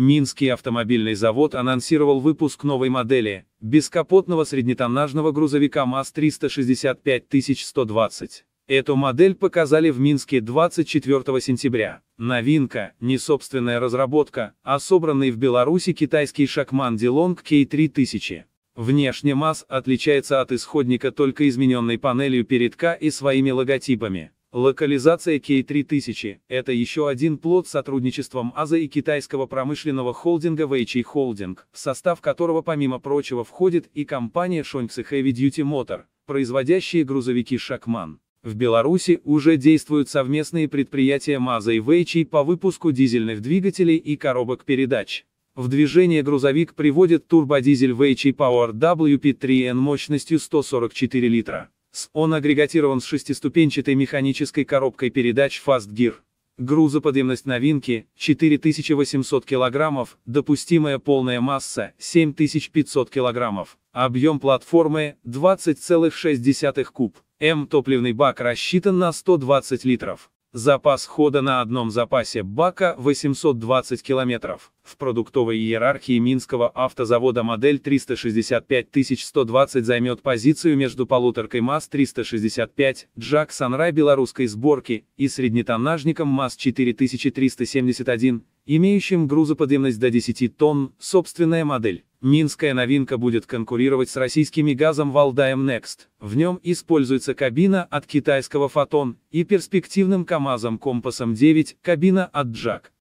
Минский автомобильный завод анонсировал выпуск новой модели – бескапотного среднетоннажного грузовика МАЗ-365-120. Эту модель показали в Минске 24 сентября. Новинка, не собственная разработка, а собранный в Беларуси китайский шагман Dilong к 3000 Внешне МАЗ отличается от исходника только измененной панелью передка и своими логотипами. Локализация K3000 – это еще один плод сотрудничеством АЗА и китайского промышленного холдинга Weiqi Holding, в состав которого помимо прочего входит и компания Shonks Heavy Duty Motor, производящая грузовики Шакман. В Беларуси уже действуют совместные предприятия МАЗа и Weiqi по выпуску дизельных двигателей и коробок передач. В движение грузовик приводит турбодизель Weichi Power WP3N мощностью 144 литра. Он агрегатирован с шестиступенчатой механической коробкой передач Fast Gear. Грузоподъемность новинки – 4800 кг, допустимая полная масса – 7500 кг, а объем платформы – 20,6 куб. М топливный бак рассчитан на 120 литров. Запас хода на одном запасе бака 820 километров. В продуктовой иерархии Минского автозавода модель 365 120 займет позицию между полуторкой МАЗ-365, Джак Санрай белорусской сборки и среднетоннажником МАЗ-4371, имеющим грузоподъемность до 10 тонн, собственная модель. Минская новинка будет конкурировать с российскими газом Валдаем Next. В нем используется кабина от китайского Фотон и перспективным КАМАЗом Компасом 9 кабина от Джак.